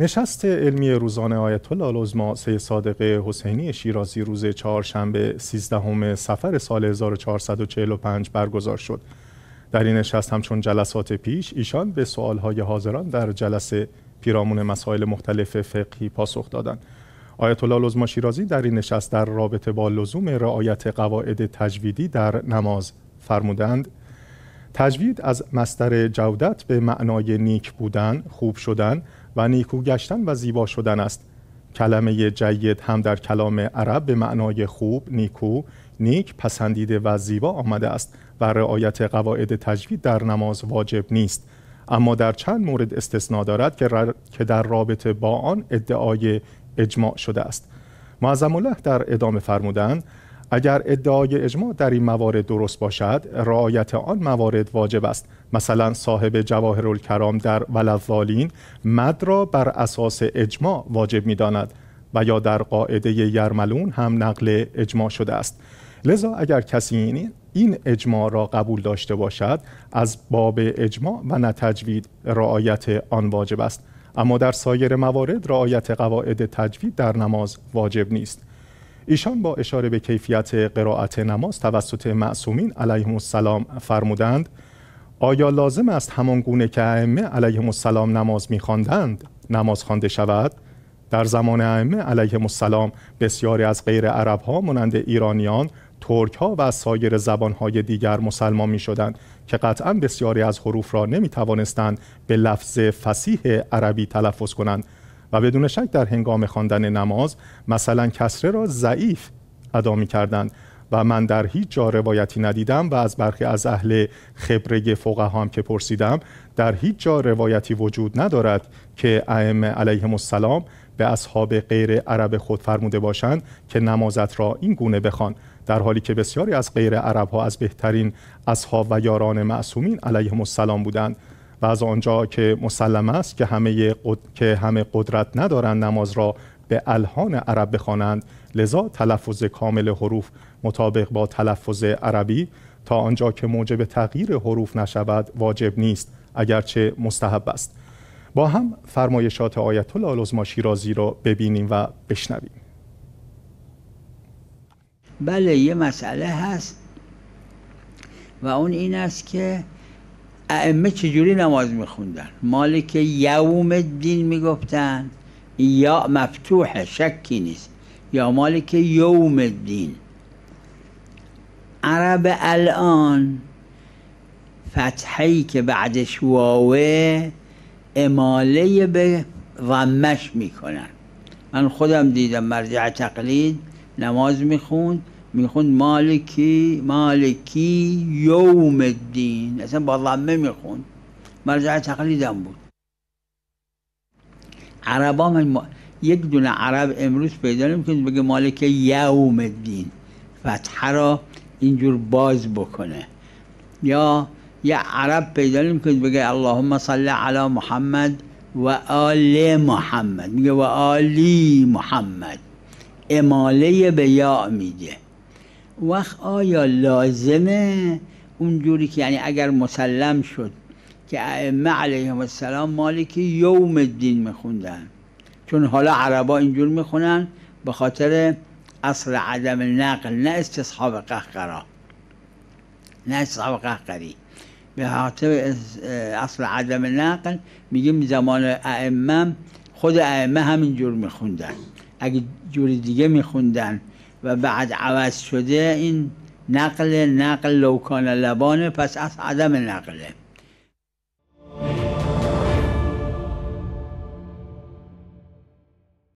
نشست علمی روزانه آیت الله العظما سید صادق حسینی شیرازی روز چهارشنبه 13 سفر سال 1445 برگزار شد. در این نشست همچون جلسات پیش ایشان به سوالهای حاضران در جلسه پیرامون مسائل مختلف فقهی پاسخ دادند. آیت الله العظما شیرازی در این نشست در رابطه با لزوم رعایت قواعد تجویدی در نماز فرمودند تجوید از مستر جودت به معنای نیک بودن، خوب شدن، و نیکو گشتن و زیبا شدن است کلمه جید هم در کلام عرب به معنای خوب نیکو نیک پسندیده و زیبا آمده است و رعایت قواعد تجوید در نماز واجب نیست اما در چند مورد استثنا دارد که, که در رابطه با آن ادعای اجماع شده است معظم الله در ادامه فرمودند اگر ادعای اجماع در این موارد درست باشد رعایت آن موارد واجب است مثلا صاحب الکرام در ولوالین مد را بر اساس اجماع واجب میداند و یا در قاعده یرملون هم نقل اجماع شده است لذا اگر کسی این اجماع را قبول داشته باشد از باب اجماع و نتجوید رعایت آن واجب است اما در سایر موارد رعایت قواعد تجوید در نماز واجب نیست ایشان با اشاره به کیفیت قرائت نماز توسط معصومین علیهم السلام فرمودند آیا لازم است همان گونه که ائمه علیهم السلام نماز می‌خواندند نماز خوانده شود در زمان ائمه علیهم السلام بسیاری از غیر عرب ها مانند ایرانیان ترک ها و سایر زبان های دیگر مسلمان می شدند که قطعا بسیاری از حروف را نمی توانستند به لفظ فسیح عربی تلفظ کنند و بدون شک در هنگام خواندن نماز مثلا کسره را ضعیف ادا می و من در هیچ جا روایتی ندیدم و از برخی از اهل خبره فقها هم که پرسیدم در هیچ جا روایتی وجود ندارد که ائمه علیهم السلام به اصحاب غیر عرب خود فرموده باشند که نمازت را این گونه بخوان در حالی که بسیاری از غیر عرب ها از بهترین اصحاب و یاران معصومین علیهم السلام بودند و از آنجا که مسلم است که همه, که همه قدرت ندارند نماز را به الهان عرب بخوانند لذا تلفظ کامل حروف مطابق با تلفظ عربی تا آنجا که موجب تغییر حروف نشود واجب نیست اگرچه مستحب است با هم فرمایشات آیت الله العظما شیرازی را ببینیم و بشنویم بله یه مسئله هست و اون این است که ائمه چجوری نماز میخوندن مالک یوم الدین میگفتن یا مفتوحه شکی نیست یا مالک یوم الدین عرب الان فتحی که بعدش واوه اماله به ضمش میکنن من خودم دیدم مرجع تقلید نماز میخوند میخوند مالکی مالکی یوم الدین اصلا با ضمه میخوند مرجع تقلیدم بود عرب هم یک دونه عرب امروز پیدا نمیکنید بگه مالک یوم الدین فتحه را اینجور باز بکنه یا یه عرب پیدا نمیکنید بگه اللهم صل علی محمد و آل محمد میگه و آلی محمد اماله به یا میده وقت آیا لازمه اونجوری که یعنی اگر مسلم شد که ائمه علیهم السلام مالک یوم الدین میخوندن چون حالا عربا اینجور میخونن به خاطر اصل عدم نقل نه استصحاب قهقرا نه استصحاب قهقری به خاطر اصل عدم نقل میگیم زمان ائمه خود ائمه همینجور میخوندن اگه جوری دیگه میخوندن و بعد عوض شده این نقل نقل لوکان لبانه پس از عدم نقله